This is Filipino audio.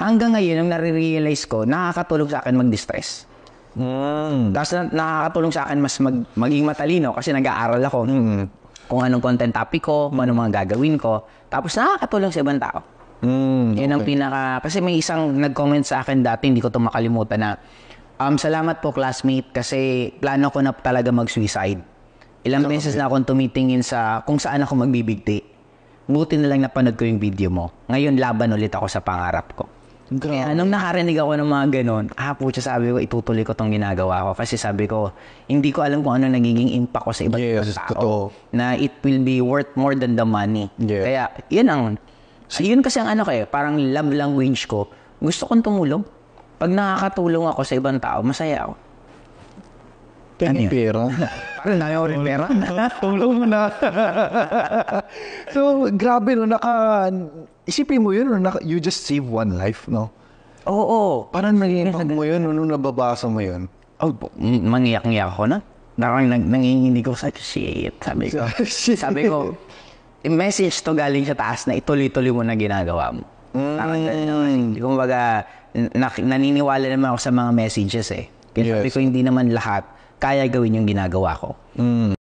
Hanggang ngayon, ang nare-realize ko, nakakatulong sa akin mag-distress. Mm. Tapos na, nakakatulong sa akin mas mag, maging matalino kasi nag-aaral ako mm. kung anong content topic ko, kung anong mga gagawin ko. Tapos nakakatulong sa ibang tao. Mm, okay. Yan ang pinaka... Kasi may isang nag-comment sa akin dati, hindi ko ito makalimutan na, um, salamat po classmate kasi plano ko na talaga mag-suicide. Ilang oh, okay. na akong tumitingin sa kung saan ako magbibigti. Buti na lang napanood ko yung video mo. Ngayon laban ulit ako sa pangarap ko. Grabe. Kaya nung nakarinig ako ng mga ganun, kapo ah, siya sabi ko, itutuloy ko tong ginagawa ko. Kasi sabi ko, hindi ko alam kung ano nagiging impact ko sa ibang yes, tao. Totoo. Na it will be worth more than the money. Yeah. Kaya, yun ang, so, yun kasi ang ano kayo, eh, parang love language ko. Gusto kong tumulong. Pag nakakatulong ako sa ibang tao, masaya ako. Ano yun? pera. Parang na yung pera. Tulong na. so, grabe no, naka... Isipin mo yun, no, you just save one life, no? Oo. Oh, oh. Parang nangyipag mo yun, no, nung nababasa mo yun. Oh, mangiyak-ngiyak ako na. Nakang nang, nanginginig ko sa shit, sabi ko. shit. Sabi ko, message to galing sa taas na ituloy-tuloy mo na ginagawa mo. Mm. Parang, kumbaga, naniniwala naman ako sa mga messages eh. Kaya yes. sabi ko, hindi naman lahat kaya gawin yung ginagawa ko. Mm.